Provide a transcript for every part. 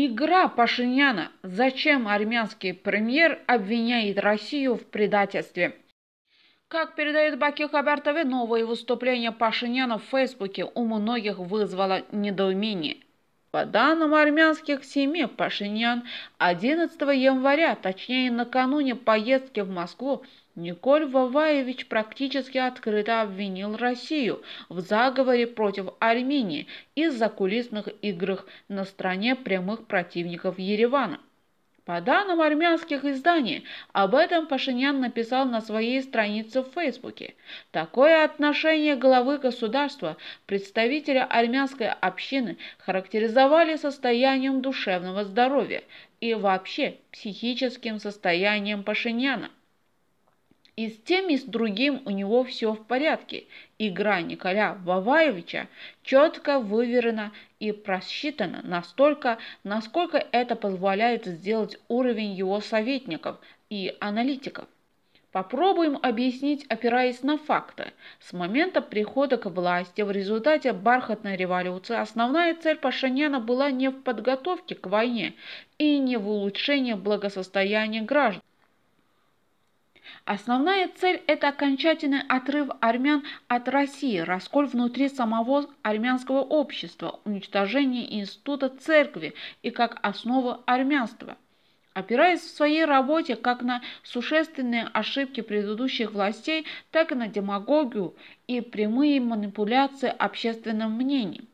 Игра Пашиняна. Зачем армянский премьер обвиняет Россию в предательстве? Как передает Баки Хабар ТВ, новое выступление Пашиняна в Фейсбуке у многих вызвало недоумение. По данным армянских СМИ, Пашинян 11 января, точнее накануне поездки в Москву, Николь Ваваевич практически открыто обвинил Россию в заговоре против Армении из-за кулисных играх на стороне прямых противников Еревана. По данным армянских изданий, об этом Пашинян написал на своей странице в Фейсбуке. Такое отношение главы государства, представителя армянской общины, характеризовали состоянием душевного здоровья и вообще психическим состоянием Пашиняна. И с тем, и с другим у него все в порядке. Игра Николя Ваваевича четко выверена и просчитана настолько, насколько это позволяет сделать уровень его советников и аналитиков. Попробуем объяснить, опираясь на факты. С момента прихода к власти в результате бархатной революции основная цель Пашиняна была не в подготовке к войне и не в улучшении благосостояния граждан, Основная цель – это окончательный отрыв армян от России, раскол внутри самого армянского общества, уничтожение института церкви и как основы армянства. Опираясь в своей работе как на существенные ошибки предыдущих властей, так и на демагогию и прямые манипуляции общественным мнением.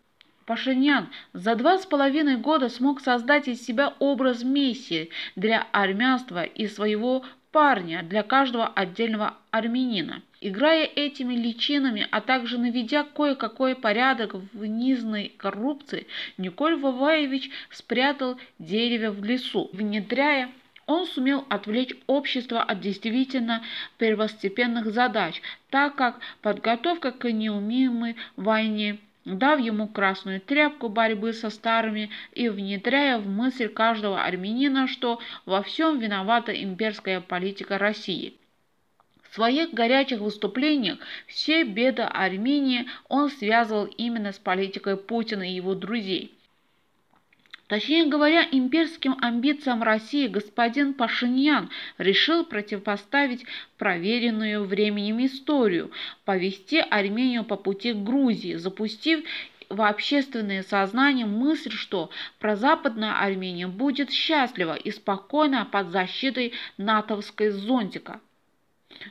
Пашинян за два с половиной года смог создать из себя образ мессии для армянства и своего парня для каждого отдельного армянина. Играя этими личинами, а также наведя кое-какой порядок в низной коррупции, Николь Ваваевич спрятал деревья в лесу, внедряя он сумел отвлечь общество от действительно первостепенных задач, так как подготовка к неумимой войне дав ему красную тряпку борьбы со старыми и внедряя в мысль каждого армянина, что во всем виновата имперская политика России. В своих горячих выступлениях все беды Армении он связывал именно с политикой Путина и его друзей – Точнее говоря, имперским амбициям России господин Пашинян решил противопоставить проверенную временем историю, повести Армению по пути к Грузии, запустив в общественное сознание мысль, что прозападная Армения будет счастлива и спокойна под защитой натовской зонтика.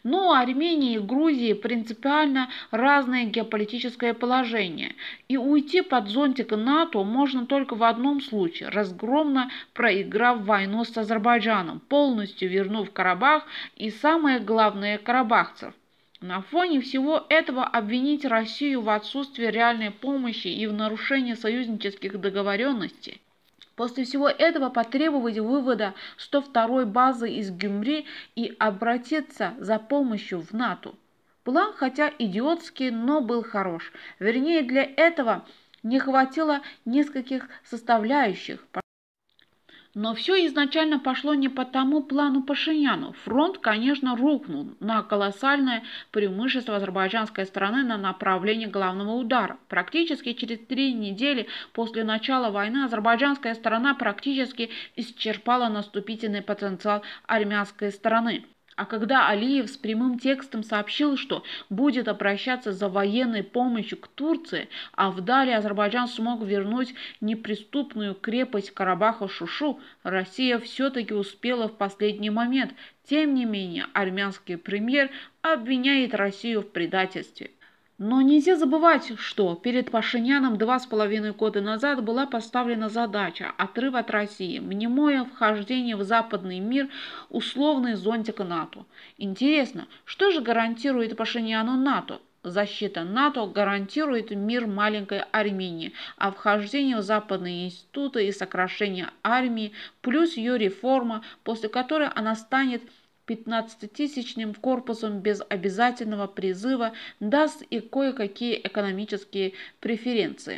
Но у а Армении и Грузии принципиально разное геополитическое положение, и уйти под зонтик НАТО можно только в одном случае, разгромно проиграв войну с Азербайджаном, полностью вернув Карабах и, самое главное, карабахцев. На фоне всего этого обвинить Россию в отсутствии реальной помощи и в нарушении союзнических договоренностей После всего этого потребовать вывода 102-й базы из Гюмри и обратиться за помощью в НАТО. План, хотя идиотский, но был хорош. Вернее, для этого не хватило нескольких составляющих. Но все изначально пошло не по тому плану Пашиняну. Фронт, конечно, рухнул на колоссальное преимущество азербайджанской страны на направлении главного удара. Практически через три недели после начала войны азербайджанская сторона практически исчерпала наступительный потенциал армянской страны. А когда Алиев с прямым текстом сообщил, что будет обращаться за военной помощью к Турции, а вдали Азербайджан смог вернуть неприступную крепость Карабаха Шушу, Россия все-таки успела в последний момент. Тем не менее, армянский премьер обвиняет Россию в предательстве. Но нельзя забывать, что перед Пашиняном два с половиной года назад была поставлена задача отрыва от России, мнемое вхождение в западный мир, условный зонтик НАТО. Интересно, что же гарантирует Пашиняну НАТО? Защита НАТО гарантирует мир маленькой Армении, а вхождение в западные институты и сокращение армии, плюс ее реформа, после которой она станет – 15-тысячным корпусом без обязательного призыва даст и кое-какие экономические преференции.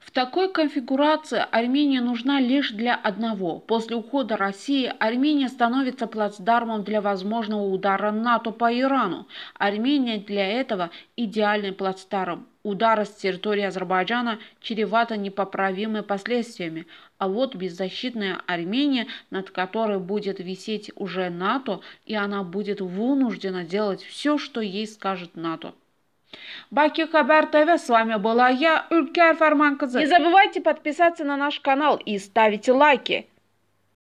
В такой конфигурации Армения нужна лишь для одного. После ухода России Армения становится плацдармом для возможного удара НАТО по Ирану. Армения для этого идеальный плацдарм. Удара с территории Азербайджана чревато непоправимыми последствиями, а вот беззащитная Армения, над которой будет висеть уже НАТО, и она будет вынуждена делать все, что ей скажет НАТО. Баки Хабар ТВ, с вами была я, Ülker Фарман Кызы. Не забывайте подписаться на наш канал и ставить лайки.